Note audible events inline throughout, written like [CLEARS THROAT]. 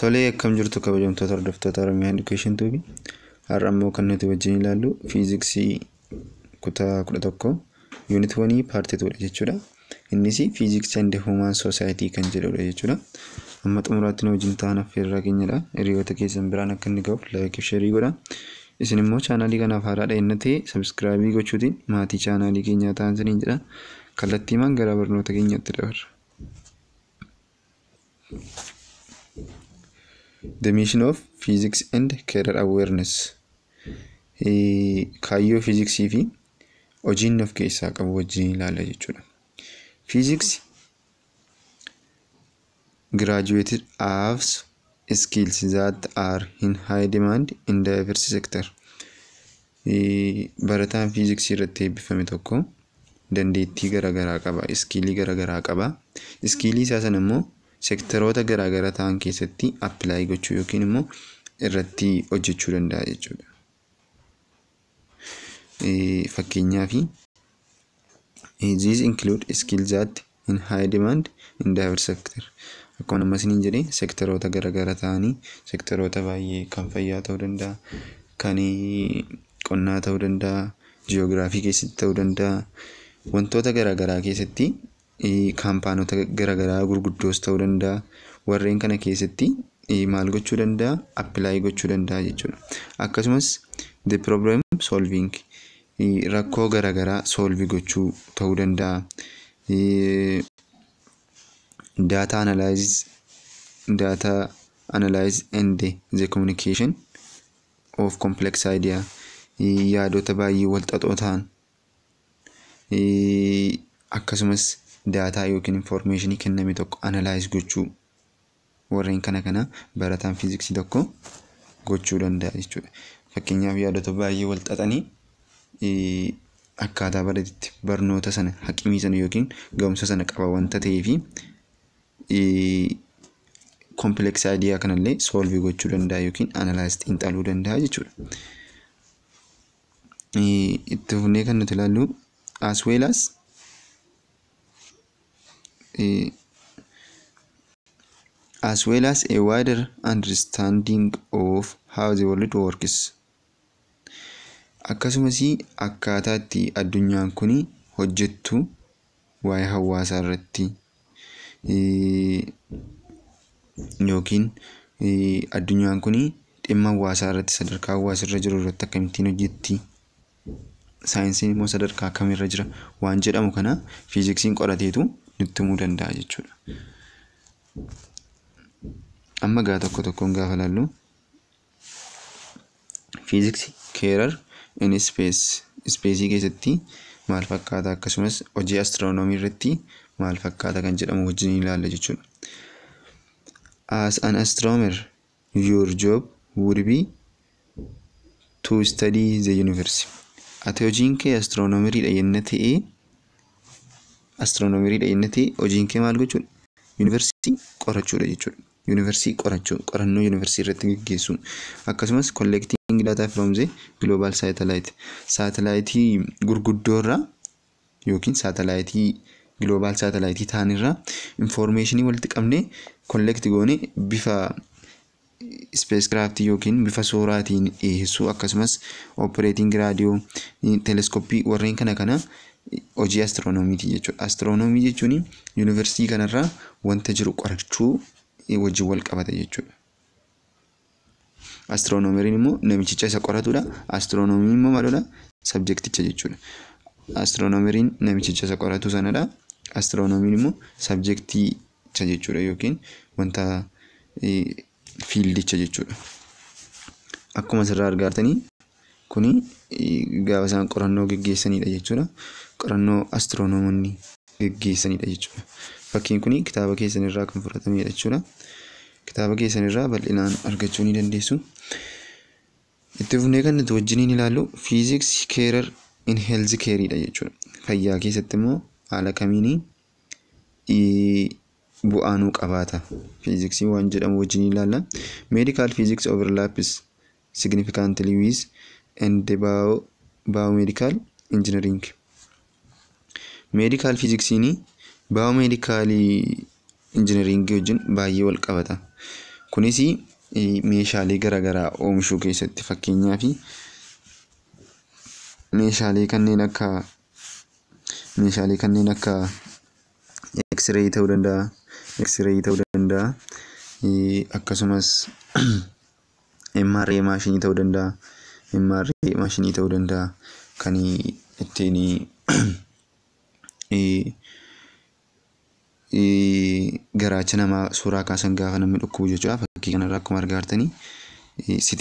Tolee akkam jirtu kabajamtoota hordoftoota Oromiyaa Education Tuubii. Har'a ammoo kan nuti wajjiin ilaallu fiiziksii kutaa kudha tokko yuunit wanii paartii tuudha jechuudha. Innis fiiziksii and huumaan soosaayitii kan jedhudha jechuudha. Amma xumuraatti nu wajjin ta'an affeerraa keenyadha. Hiriyoota keessan biraan akka inni ga'uuf laayik sheerii Isin immoo chaanaalii kanaaf haaraadha ennatee sabiskiraabii gochuutiin maatii chaanaalii keenyaa ta'an siniin jedha. Kallattiimaan gara barnoota keenyaatti dabarra. The of Physics and Career Awareness kaayyoo fiiziksii fi hojiin of keessaa qabu wajjin ilaala jechuudha. fiiziks graduated halves skills that are in high demand in diverse sector. Barataan fiiziksii irratti eebbifame tokko dandeettii garaagaraa qaba. Iskiilii garaagaraa qaba. Iskiilii isaa sana immoo seektaroota garaagaraa ta'an keessatti appilaay gochuu yookiin immoo irratti hojjechuu danda'a jechuudha. Fakkeenyaaf these include skills that in high demand in diverse sector. Akkuma ammas niin jedhee seektaroota garaagaraa ta'anii sektaroota baay'ee kan fayyaa ta'uu danda'a, kan qonnaa ta'uu danda'a, ji'oogiraafii keessatti ta'uu danda'a wantoota garaagaraa keessatti kaampaanota garaagaraa gurguddoos ta'uu danda'a. Warreen kana keessatti maal gochuu danda'a Appilaayii gochuu danda'a jechuudha. Akkasumas the problem solving rakkoo garaagaraa solvii gochuu ta'uu danda'a. Data analysis data analyze and the communication of complex idea yaadota baay'ee walxaxoo ta'an akkasumas daataa yookiin infoormeeshinii kenname tokko analaayiz gochuu warreen kana kana barataan fiiziksii tokko gochuu danda'a jechuudha. Fakkeenyaaf yaadota baay'ee wal xaxanii akkaataa baratetti barnoota sana haqimii sana yookiin ga'umsa sana qaba wanta ta'eef kompileksii aidiyaa kanallee soolvii gochuu danda'a yookiin analaayiz xiinxaluu danda'a jechuudha. Itti fufnee kan nuti ilaallu as well E, as well as a wider understanding of how the world works. Akkasumas akkaataa addunyaan kun hojjettu waa'ee hawaasaa irratti e, yookiin e, addunyaan kun dhimma hawaasaa irratti sadarkaa irra jiru irratti akkamittiin hojjetti saayinsiin immoo sadarkaa kamirra jira waan jedhamu kana fiiziksiin qorateetu nutti danda'a jechuudha. Amma gaa tokko tokkoon gaafa laallu fiiziksii keerar in ispeesii keessatti maal fakkaata akkasumas hojii astiroonoomii irratti maal fakkaata kan jedhamu wajjin ilaalla jechuudha. As an astronomer your job would be the Ati hojiin kee astiroonoomeriidha yenna Astiroonomerii dha'innati hojiin kee maal gochuudha? Yuunivarsiitii qorachuudha jechuudha. Yuunivarsiitii qorachuu qorannoo yuunivarsiitii irratti gaggeessuun akkasumas kolleektiing daataa firoomzee gloobaal saatalaayit saatalaayitii gurguddoo irraa yookiin saatalaayitii gloobaal saatalaayitii ta'an irraa walitti qabnee kolleekti goone bifa ispeeskiraaftii yookiin bifa sooraatiin dhiyeessuu akkasumas oopereetiin raadiyoo teleeskooppii warreen kana kanaa. hojii astiroonoomiti jechuudha. Astiroonoomii jechuun yuunivarsiitii kanarraa wanta jiru qorachuu wajjin wal qabata jechuudha. Astiroonoomeriin immoo namichicha isa qoratudha. Astiroonomiin immoo maalidha? Sabjekticha jechuudha. Astiroonoomeriin namichicha isa qoratu sanadha. Astiroonomiin immoo sabjekticha jechuudha yookiin wanta e, fiildicha jechuudha. Akkuma asirraa argaa jirtanii kuni e, gaafa isaan qorannoo gaggeessanidha jechuudha. qorannoo astiroonomoonni geggeessanidha jechuudha. Fakkiin kun kitaaba keessanirraa kan fudhatamedha jechuudha. Kitaaba keessanirraa bal'inaan argachuu ni dandeessu. Itti fufnee kan wajjin wajjiniin ilaallu fiiziksii keerar in heelzi keeridha jechuudha. Fayyaa keessatti immoo haala kamiin bu'aanuu qabaata. Fiiziksii waan jedhamu wajjin ilaalla. Medical physics overlaps significantly with and biomedical engineering. Meedikaal fiiziksiin baayoomeedikaalii injineering wajjin baay'ee wal qabata. Kunis meeshaalee garaagaraa oomishuu keessatti fakkeenyaaf meeshaalee kanneen akka meeshaalee kanneen akka X-ray ta'uu danda'a. Akkasumas [CLEARS THROAT] MRE maashinii ta'uu danda'a. MRI maashinii ta'uu danda'a kan ittiin [CLEARS THROAT] garaacha namaa suuraa kaasan gaafa namni dhukkubu jechuudha. Fakkii kanarraa akkuma argaartanii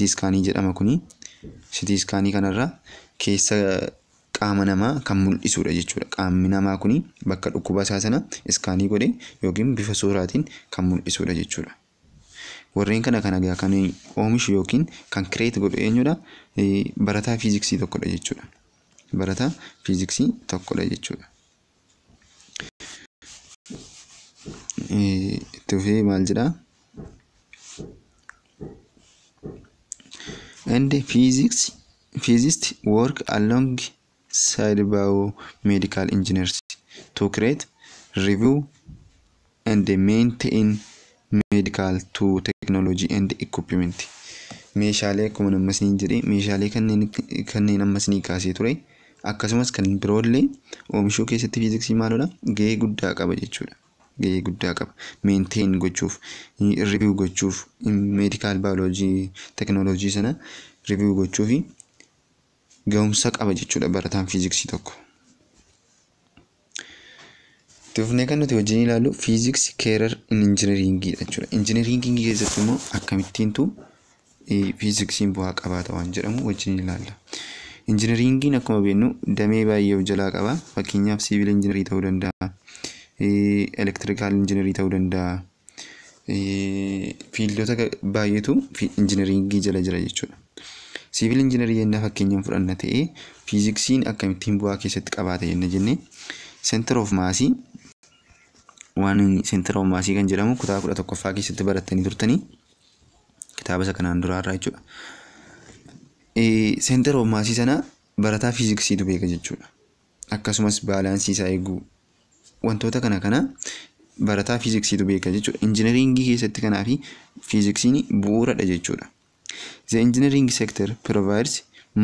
iskaanii jedhama kuni. iskaanii kanarra keessa qaama namaa kan mul'isudha jechuudha. Qaamni namaa kuni bakka dhukkuba isaa sana iskaanii godhee yookiin bifa suuraatiin kan mul'isudha jechuudha. Warreen kana kan egaa oomishu yookiin kan kireet godhu eenyudha? Barataa fiiziksii tokkodha jechuudha. Barataa fiiziksii tokkodha jechuudha. itti fi maal jedhaa and physics physicists work alongside medical engineers to create review and maintain medical technology and equipment meeshaalee akkuma nammasnii jedhee meeshaalee kanneen ammasnii kaasee ture akkasumas kan biroollee oomishuu keessatti fiiziksii maalodha gahee guddaa qaba jechuudha. gahee guddaa qaba meenteen gochuuf riviyuu gochuuf meedikaal baaloojii teknooloojii sana riviyuu gochuu fi qaba jechuudha barataan fiiziksii tokko. Tufnee kan nuti wajjin ilaallu fiiziksii keerar injineriingiidha jechuudha. Injineriingii keessatti akkamittiintu fiiziksiin bu'aa qabaata waan jedhamu wajjin ilaalla. Injineriingiin akkuma beeknu damee baay'ee of jalaa qaba. Fakkeenyaaf sibiila injinerii ta'uu danda'a. elektirikaal injiinarii ta'uu danda'a. Fiildoota baay'eetu injiinaringii jala jira jechuudha. Siivil injiinarii jennaa fakkeenyaan fudhanna ta'ee fiiziksiin akkamittiin bu'aa keessatti qabaata jenna jennee seentar oof maasii waan seentar oof maasii kan jedhamu kutaa kudha tokkoffaa keessatti baratanii turtanii kitaaba isa kanaan irraa jechuudha. Seentar oof maasii sana barataa fiiziksiitu beeka jechuudha. Akkasumas baalaansii isaa eeguu wantoota kana kana barataa fiiziksiitu beeka jechuudha. Injineringii keessatti kanaa fi fiiziksiin bu'uuradha jechuudha. The engineering sector provides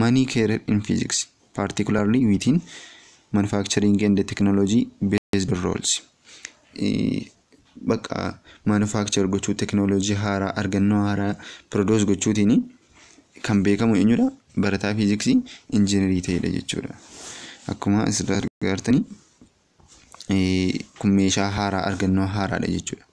money care in physics, particularly within manufacturing and technology based roles. Bakka manufacture gochuu teknoolojii haaraa argannoo haaraa produce gochuutiin kan beekamu eenyudha? Barataa fiiziksii injinerii ta'edha jechuudha. Akkuma asirraa argaa argartanii kun meeshaa haaraa argannoo haaraadha jechuudha.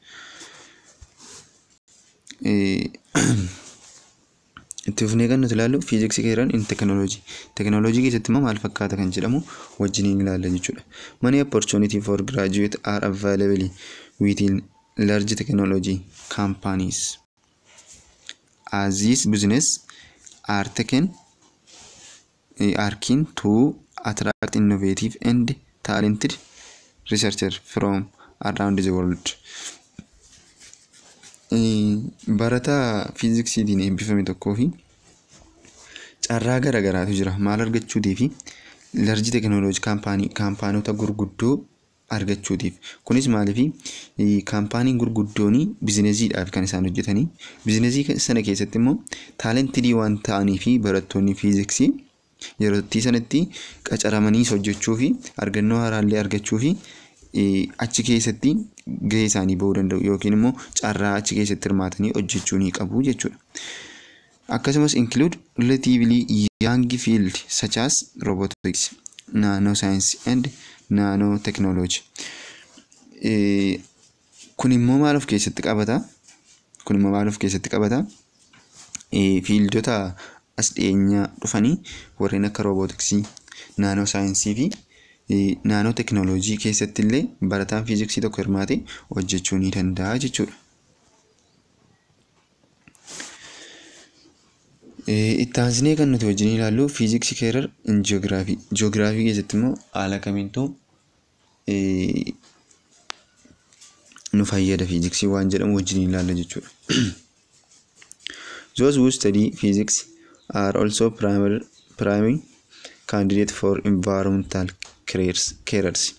Itti fufnee kan nuti ilaallu fiiziksii keeraan in teknooloojii. Teknooloojii keessatti immoo maal fakkaata kan jedhamu wajjin wajjiniin ilaalla jechuudha. Mani opportunity for graduate are available within large technology companies. As these business are taken are keen to attract innovative and talented researchers from around the world. Barataa fiiziksiitiin eebbifame tokkoo fi carraa gara garaatu jira. Maal argachuutii fi larjii teekinooloojii kaampaanota gurguddoo argachuutiif. Kunis maaliifi kaampaaniin gurguddoon bizineziidhaaf kan isaan hojjetanii bizinezii sana keessatti immoo taalentidii waan ta'anii fi barattoonni fiiziksii yeroo sanatti qacaramanii hojjechuu fi argannoo haaraallee argachuu fi achi keessatti gahee isaanii bahuu danda'u yookiin immoo carraa achi keessatti hirmaatanii hojjechuu ni qabu jechuudha. Akkasumas include relatively young field such as and nano technology. Kun immoo maal of keessatti qabata? Fiildota as dhiyeenyaa dhufanii warreen akka roobootiksii, naanoo saayinsii fi naanoo teknooloojii keessatti illee barataan fiiziksii tokko hirmaate hojjechuu ni danda'a jechuudha. Ittaansnee kan nuti wajjin ilaallu fiiziksii keerar ji'oogiraafii. Ji'oogiraafii keessatti immoo haala kamiintu nu fayyada fiiziksii waan jedhamu wajjin ilaalla jechuudha. Those who fiiziks physics are also primary, primary candidate for environmental carers,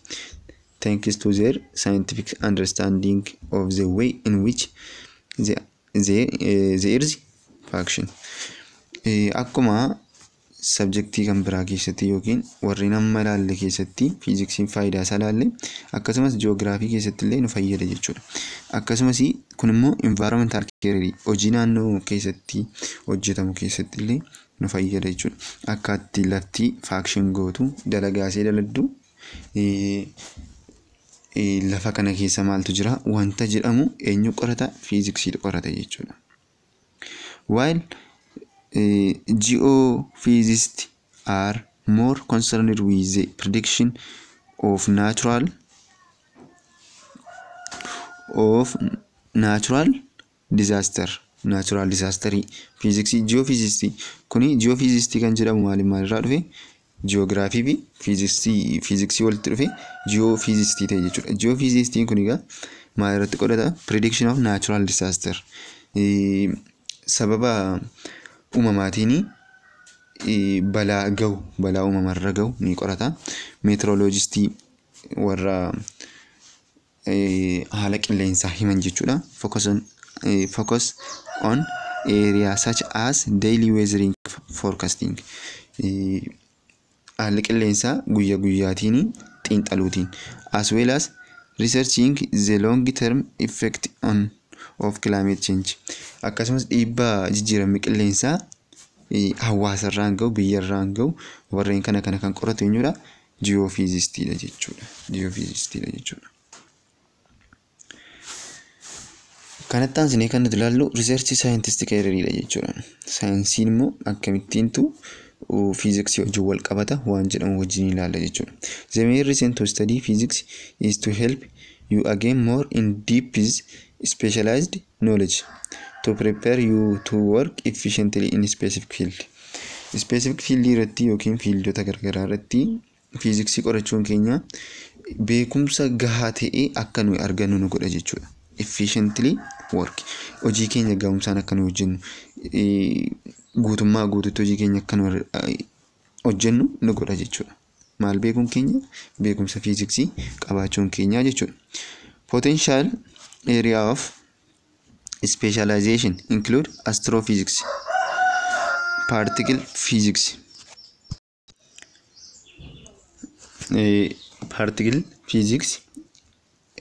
thanks to their scientific understanding of the way in which the, the, uh, the earth Akkuma sabjektii kan biraa keessatti yookiin warreen amma ilaalle keessatti fiiziksiin faayidaa isaa ilaalle akkasumas ji'oogiraafii keessatti illee nu fayyada jechuudha. Akkasumas kun immoo invaaromentaal keerii hojii naannoo keessatti hojjetamu keessatti illee nu fayyada jechuudha. Akka itti lafti faakshin gootu dalagaasee daladdu lafa kana keessa maaltu jira wanta jedhamu eenyu qorata fiiziksiidha qorata jechuudha. Waayil ji'oo fiizisti aar moor with wiizee pirdikshin oof naachuraal oof naachuraal dizaastar. naachuraal disaastarii fiiziksii ji'oofiizistii kuni ji'oofiizistii kan jedhamu maaliin maalirraa dhufe ji'oogiraafii fi fiiziksii fiiziksii walitti dhufe ji'oofiizistii ta'e jechuudha kun egaa maal irratti qodata prediction of naachuraal disaaster sababa uumamaatiin balaa gahu balaa uumamarra gahu ni qorata meetiroloojistii warra haala qilleensaa himan jechuudha focus focus on areas such as daily weathering forecasting haalli qilleensaa guyya guyyaatiin xiinxaluutiin as well as researching the long term effect on of climate change akkasumas dhiibbaa jijjiiramni qilleensaa hawaasarraan gahu biyyarraan gahu warreen kana kana kan qoratu eenyudha jiyoofizistidha jechuudha jiyoofizistidha jechuudha. Kanatti aansinee kan nuti ilaallu riisarchii saayintistii keeriidha jechuudha. Saayinsiin immoo akkamittiintu fiiziksii wajjin wal qabata waan jedhamu wajjiin ilaalla jechuudha. The main reason to study physics is to help you again moor in deep specialized knowledge to prepare you to work efficiently in specific field. Specific field irratti yookiin fiildota garagaraa irratti fiiziksii qorachuun keenya beekumsa gahaa ta'e akka nuyi argannu nu godha jechuudha. efficiently work hojii keenya ga'umsaan akka nu hojjennu guutummaa guututti hojii keenya akka nu hojjennu nu godha jechuudha. Maal beekuun keenya beekumsa fiiziksii qabaachuun keenya jechuudha. Potential area of specialization include astrophysics, particle physics. Eh,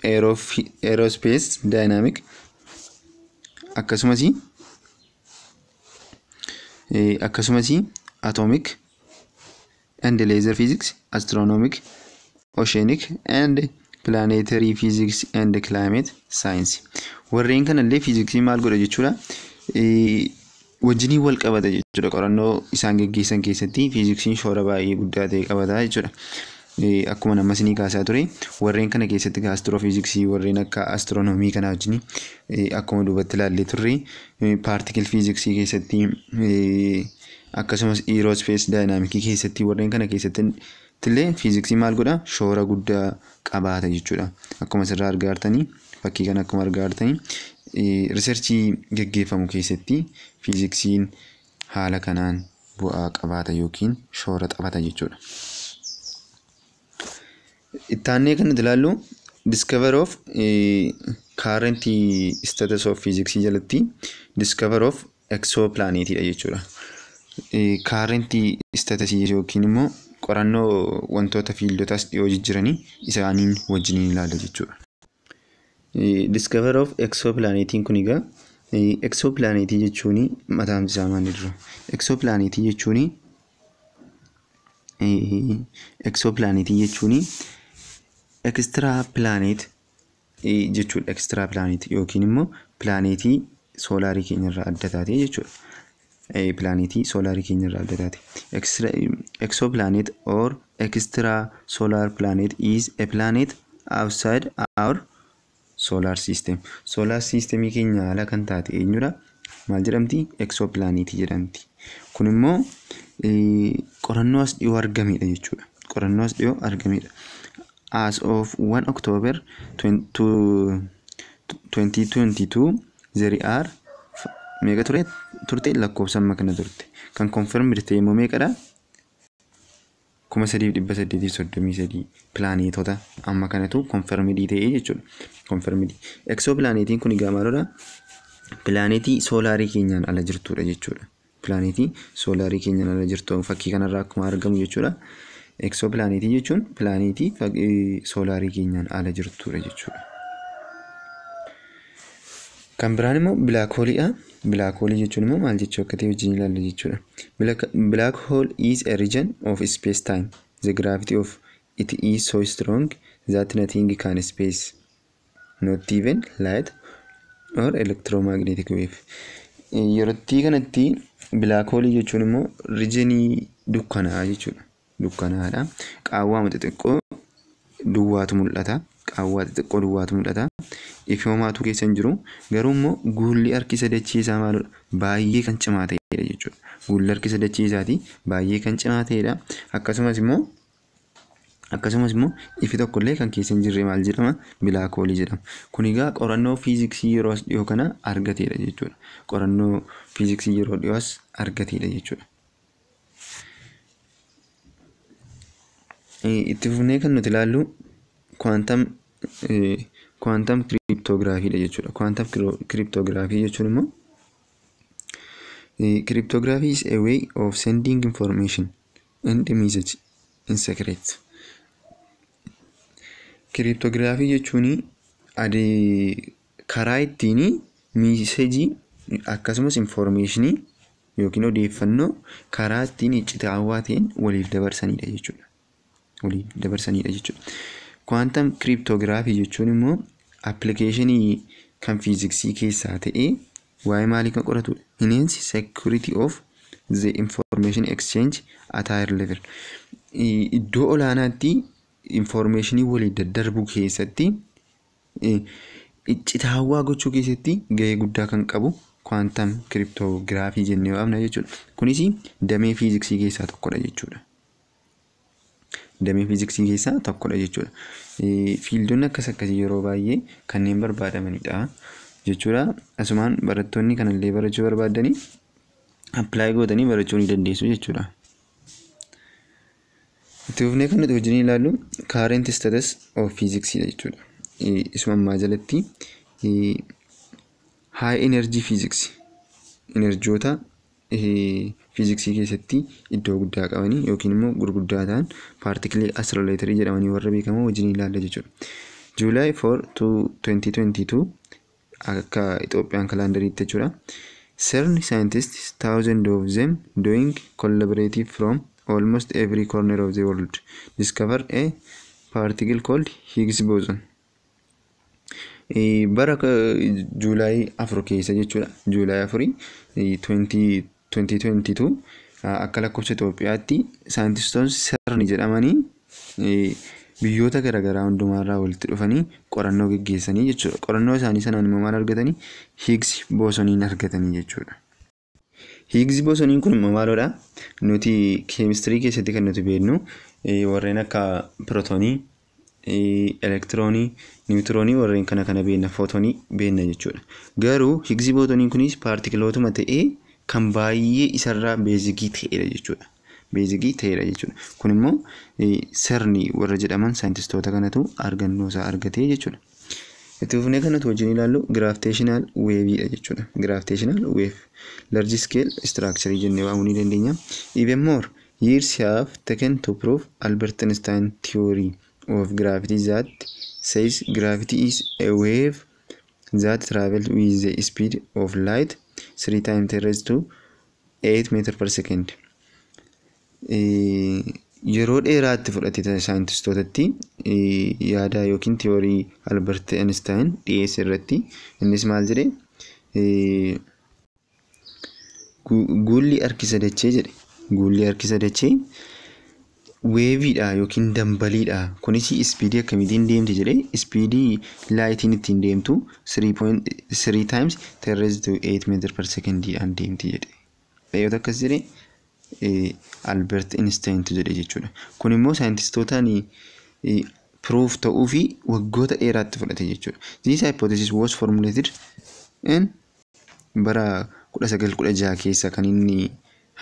aerospace dynamic akkasumas e, akkasumas atomic and laser physics astronomic oceanic and planetary physics and climate saayins warreen kanallee fiiziksii maal godha jechuudha e, wajjinii wal qabata jechuudha qorannoo isaan geggeessan keessatti fiiziksiin shoora baay'ee guddaa ta'e qabata jechuudha. akkuma nammas ni kaasaa ture warreen kana keessatti astroofiiziksii warreen akka astroonoomii kana wajjin akkuma duubatti ilaallee ture paartikil fiiziksii keessatti akkasumas iirospees daayinaamikii keessatti warreen kana keessatti illee fiiziksii maal godha shoora guddaa qabaata jechuudha akkuma asirraa argaartanii fakkii kana akkuma argaartanii riserchii geggeeffamu keessatti fiiziksiin haala kanaan bu'aa qabaata yookiin shoora taphata jechuudha. Ittaannee kan nuti ilaallu diiskavar oof kaarentii e, istatas oof fiiziksii jalatti diiskavar oof eksoo pilaanetiidha jechuudha. Kaarentii e, istatasii yookiin immoo qorannoo wantoota fiildotaas dhiyoo jijjiiranii isaaniin wajjiniin ilaala jechuudha. E, diiskavar oof eksoo pilaanetiin kun egaa eksoo pilaanetii jechuun mataamsi isaa maalii dura? Eksoo pilaanetii jechuun Ekistiraa pilaaneet jechuudha. Ekistiraa pilaaneet yookiin immoo pilaanetii soolaarii irraa adda taate jechuudha. Pilaanetii soolaarii irraa adda taate. Exo pilaanet or extra solar planet is a planet outside our solar system. Solar systemii keenya ala kan taate eenyudha? Maal jedhamti? Exo pilaanetii jedhamti. Kun immoo qorannoo as dhiyoo argamedha jechuudha. Qorannoo as dhiyoo argamedha. as of 1 October 2022 zeri'aar meeqa turte lakkoofsa amma kana turte kan konfirm birte immoo meeqadha kuma sadiif amma kanatu konfirmidii ta'ee jechuudha kun egaa maalodha pilaaneetii soolaarii keenyaan ala jirtu fakkii kanarraa akkuma argamu jechuudha Eksoo pilaanetii jechuun pilaanetii soolaarii keenyaan ala jirtudha jechuudha. Kan biraan immoo bilaak hooliidha. Bilaak hoolii jechuun immoo maal jechuu akka ta'e wajjin ilaalla jechuudha. Bilaak hool is a region of space time. The gravity of it is so strong that nothing can space. Not even light or electromagnetic wave. Yerootti kanatti bilaak hoolii jechuun immoo riijenii dukkanaa jechuudha. dukkanaadha. Qaawwaama xixiqqoo duwwaatu mul'ata. Qaawwaa xixiqqoo duwwaatu mul'ata. ifi keessa hin jiru. Garuu immoo guulli harki sadachiisaa maalidha? Baay'ee kan cimaa ta'edha jechuudha. Guulli harki sadachiisaati baay'ee kan cimaa ta'edha. Akkasumas immoo akkasumas immoo ifi tokkollee kan keessa hin jirre maal jedhama bilaa koolii jedhama. Kun egaa qorannoo fiiziksii yeroo as dhiyoo kana argatedha jechuudha. Qorannoo fiiziksii yeroo dhiyoo as jechuudha. Eh, itti fufnee kan nuti ilaallu kwaantam kwaantam eh, kiriptoograafiidha jechuudha. Kwaantam kiriptoogiraafii jechuun immoo kiriptoogiraafii eh, is a way of sending information and jechuun karaa ittiin miisejii akkasumas 'information' yookiin odeeffannoo karaa ittiin citaawwaa ta'een waliif dabarsanidha jechuudha. walii olii dabarsanidha jechuudha. Kwantam kiriptoogiraafii jechuun immoo appilikeeshinii kan fiiziksii keessaa ta'ee waa'ee maalii kan qoratudha? Bineensi security of the information exchange at level. Iddoo olaanaatti informeeshinii walii daddarbuu keessatti iccitaawwaa gochuu keessatti gahee guddaa kan qabu kuwaantam kiriptoogiraafii jennee waamna jechuudha. Kunis damee fiiziksii keessaa tokko tokkodha jechuudha. damee fiiziksii keessaa tokkodha jechuudha. E, fiildoon akkas akkasii yeroo baay'ee kanneen barbaadamanidha jechuudha. Asumaan barattoonni kanallee barachuu barbaadanii appilaayi gootanii barachuu ni dandeessu jechuudha. Itti fufnee kan nuti wajjin ilaallu kaarent status of fiiziksiidha jechuudha. E, isuma jalatti e, haayi enerjii physics energiyoota fiiziksii keessatti iddoo guddaa qabanii yookiin immoo gurguddaa ta'an paartikilee astroleetarii jedhamanii warra beekamoo wajjin ilaalla jechuudha. Juulaay 4 2022 akka Itoophiyaan kalaandariitti jechuudha. Certain scientists thousand of them doing collaborative from almost every corner of the world discover a particle called Higgs boson. Bara julaayi 4 keessa jechuudha. julaayi 4 20 2022 akka lakkoofsa Itoophiyaatti saayintistoon sarni jedhamanii biyyoota garaagaraa hundumaarraa walitti dhufanii qorannoo gaggeessanii jechuudha. Qorannoo isaanii sanaan immoo argatanii hiigsi boosoniin argatanii jechuudha. Hiigsi boosoniin kun immoo maaloodha? Nuti keemistirii keessatti kan nuti beeknu warreen akka pirootoonii, elektiroonii, niwutiroonii warreen kana kana beekna, footonii beekna jechuudha. Garuu hiigsi boosoniin kunis paartikilootumma ta'ee kan baay'ee isarraa beezigii ta'edha jechuudha. Beezigii ta'edha jechuudha. Kun immoo e, sarni warra jedhaman saayintistoota kanatu argannoo isaa argatee jechuudha. Itti fufnee kanatu wajjin ilaallu giraafiteeshinaal weeviidha jechuudha. Giraafiteeshinaal weev large scale structure jennee waamuu ni dandeenya. Even more years have taken to prove Albert Einstein theory of gravity that says gravity is a wave that travels with the speed of light 3 times 10 raised to 8 meter per second e, yeroo dheeraatti fudhate saayintistootatti e, yaada yookiin tiyoorii albert einstein dhiyeesse irratti innis maal jedhe e, guulli harkisa dachee jedhe guulli harkisa weeviidha yookiin dambaliidha. Kunis ispiidii akkamiitiin deemti jedhee ispiidii laayitiin ittiin deemtu 3 times 10 raised to 8 meter per secondiidhaan deemti jedhe. Dhayyoota akkas jedhee Albert Einstein jedhe jechuudha. Kun immoo saayintistootaan proof ta'uu fi waggoota dheeraatti fudhate jechuudha. This hypothesis was formulated in bara 1916 keessa kan inni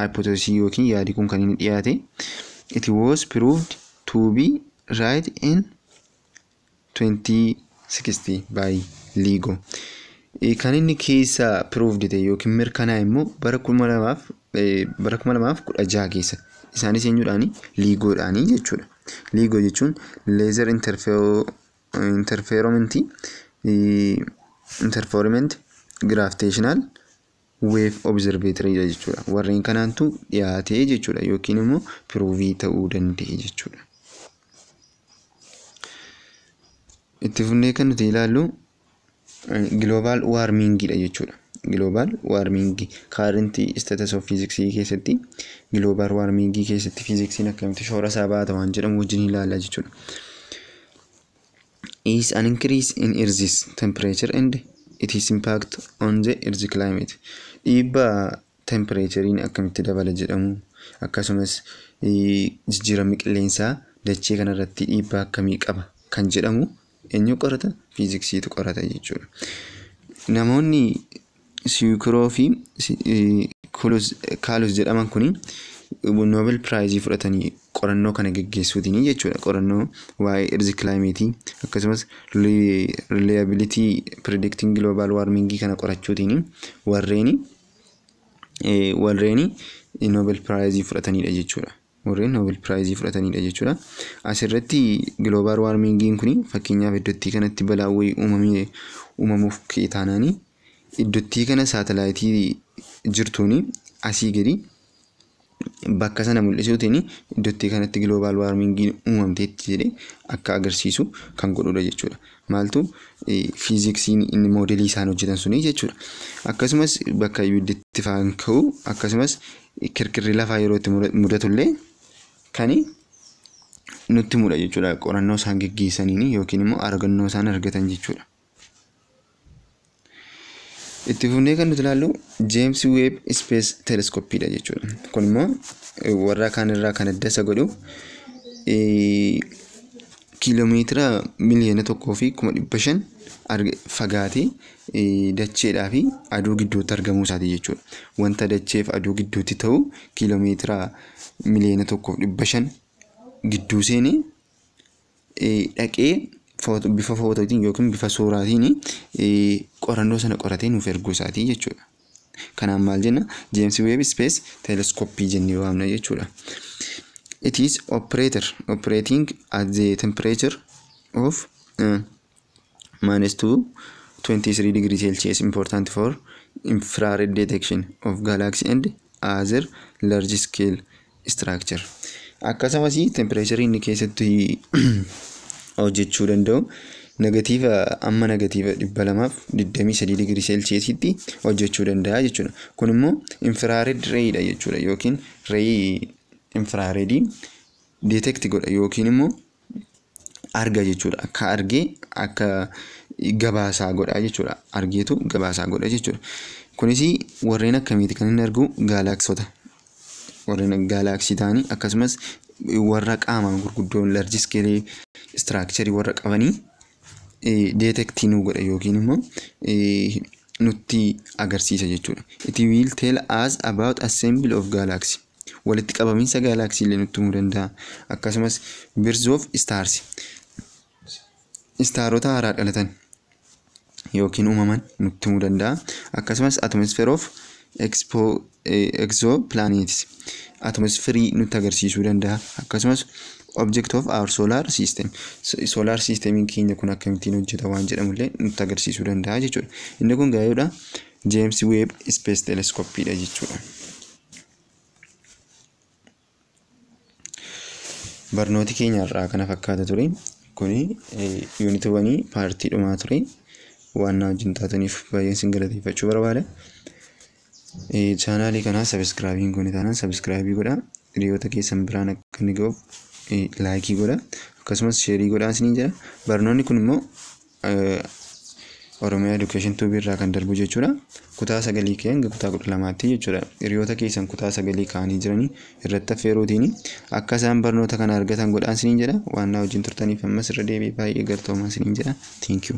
hypothesii yookiin yaadi kun kan inni dhiyaate. It was proved to be right in sixty by Ligo. E kan inni keessa provedite yookiin mirkanaa immoo bara kuma e lamaaf kudha jaha keessa. Isaanis eenyudhaani? Liigoodhaani jechuudha. Liigoo jechuun leezer interferomentii e interferoment gravitational weef obzerveetarii jechuudha. Warreen kanaantu dhiyaatee jechuudha yookiin immoo piruuvii ta'uu danda'e jechuudha. Itti funnee kan nuti ilaallu eh, global warmingidha jechuudha. Global warmingii kaarentii status of fiiziksii keessatti global warmingii keessatti fiiziksiin akkamitti shoora isaa bahata waan jedhamu wajjin ilaallaa jechuudha. Is an increase in Earth's temperature and its impact on the Earth's climate. dhiibbaa teempireechariin akkamitti dabala jedhamu akkasumas jijjiiramni qilleensaa dachee kanarratti dhiibbaa akkamii qaba kan jedhamu eenyu qorata fiiziksiitu qorata jechuudha. Namoonni siyukiroo fi kaalus jedhaman kun noobel piraayizii fudhatanii qorannoo kana gaggeessuutiin jechuudha. Qorannoo waa'ee irzi kilaameetii akkasumas rileeyabilitii pirediiktiin giloobal waarmingii kana qorachuutiin warreen Eh, warreen eh, Noobel Piraayizii fudhatanidha jechuudha. Warreen Piraayizii fudhatanidha jechuudha. Asirratti Global Warmingiin kun fakkeenyaaf iddootti kanatti balaawwii uumamee uumamuuf ka'e taanaanii iddootti kana saatalaayitii jirtuun asii gadi bakka sana mul'isuutiin iddootti kanatti giloobaal waarmingii uumamteetti jedhee akka agarsiisu kan godhudha jechuudha. Maaltu fiiziksiin e, inni moodelii isaan hojjetan suni jechuudha. Akkasumas bakka ibiddi itti faan ka'u akkasumas kirkirri lafaa yeroo itti mudatullee kan nutti muudha jechuudha. Qorannoo isaan geggeessaniin yookiin immoo argannoo isaan argatan jechuudha. Itti fufnee kan nuti ilaallu James Webb Space Telescope dha jechuudha. Kun immoo eh, warra kaanirraa kan adda isa godhu eh, kiiloomeetira miliyoona tokkoo fi kuma dhibba shan fagaatee eh, dacheedhaa fi aduu gidduutti argamuu isaati jechuudha. Wanta dacheef aduu gidduutti ta'u kiiloomeetira miliyoona tokkoo dhibba shan gidduu seenee dhaqee bifa footootiin yookiin bifa suuraatiin qorannoo sana qoratee nuuf erguu isaatii jechuudha. Kanaan maal jenna? James Webb Space Telescope jennee waamna jechuudha. It is operator operating at the temperature of uh, minus 2 23 degrees Celsius important for infrared detection of galaxy and other large scale structure. Akkasumas temperature inni keessatti hojjechuu danda'u. Negatiiva amma negatiiva dhibba lamaaf digdamii sadii digirii seelsiyeesitti hojjechuu danda'a jechuudha. Kun immoo infiraareed reeyiidha jechuudha yookiin reeyii infiraareedii deetekti godha yookiin immoo arga jechuudha. Akka argee akka gabaasaa godha jechuudha. Argeetu gabaasaa godha jechuudha. Kunis warreen akkamiiti kan inni argu gaalaaksota. Warreen gaalaaksii ta'anii akkasumas warra qaamaan gurguddoon larji iskeelii istiraakcharii warra qabanii e, deetektii nuu godha yookiin immoo e, nutti agarsiisa jechuudha. It will teel us about assembly of galaxy. Walitti qabamiinsa galaxy illee nutti himuu danda'a. Akkasumas birds of stars. Istaarota haaraa dhalatan yookiin uumaman nutti himuu danda'a. Akkasumas atmosphere of e, exo atmosfirii nutti agarsiisuu danda'a akkasumas object of our solar system solar systemiin keenya kun akkamittiin hojjeta waan jedhamullee nutti agarsiisuu danda'a jechuudha inni kun gaayodha jeems Webb ispees Telescope dha jechuudha. Barnooti keenya irraa kana fakkaata ture kuni yuunitiiwwanii eh, paartii dhumaa ture waan na taataniif baay'een sin galateeffachuu barbaada. chaanaalii kanaa sabiskiraabiin kun taanaan sabiskiraabii godhaa hiriyoota keessan biraan akka inni ga'uuf laayikii godha akkasumas sheerii godhaa isiniin jedha barnoonni kun immoo Oromiyaa Education Tuubii irraa kan darbu jechuudha. Kutaa sagalii kee hanga kutaa kudha lamaatti jechuudha. Hiriyoota keessan kutaa sagalii kaanii jiranii irratti affeeruutiin akka isaan barnoota kana argatan godhaan isiniin jedha. Waan wajjin turtaniif ammas irra deebi'ee baay'ee galtoomaa isiniin jedha. Thank